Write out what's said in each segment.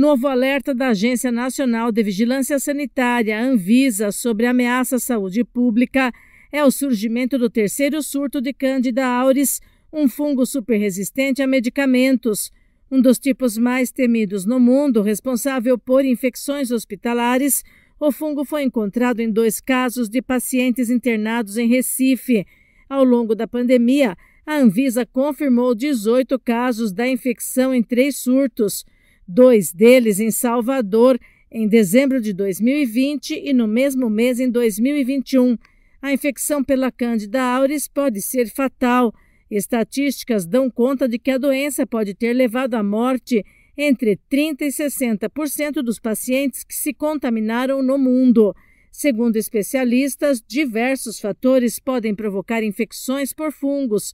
Novo alerta da Agência Nacional de Vigilância Sanitária, Anvisa, sobre ameaça à saúde pública é o surgimento do terceiro surto de Candida auris, um fungo superresistente a medicamentos, um dos tipos mais temidos no mundo, responsável por infecções hospitalares. O fungo foi encontrado em dois casos de pacientes internados em Recife. Ao longo da pandemia, a Anvisa confirmou 18 casos da infecção em três surtos dois deles em Salvador, em dezembro de 2020 e no mesmo mês em 2021. A infecção pela Candida auris pode ser fatal. Estatísticas dão conta de que a doença pode ter levado à morte entre 30% e 60% dos pacientes que se contaminaram no mundo. Segundo especialistas, diversos fatores podem provocar infecções por fungos,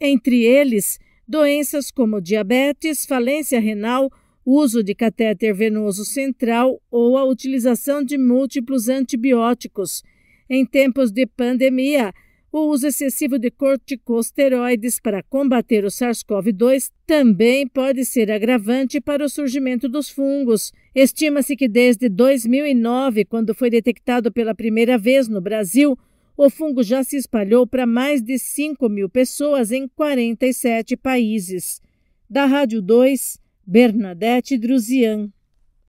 entre eles, doenças como diabetes, falência renal, uso de catéter venoso central ou a utilização de múltiplos antibióticos. Em tempos de pandemia, o uso excessivo de corticosteroides para combater o SARS-CoV-2 também pode ser agravante para o surgimento dos fungos. Estima-se que desde 2009, quando foi detectado pela primeira vez no Brasil, o fungo já se espalhou para mais de 5 mil pessoas em 47 países. Da Rádio 2, Bernadette Drusian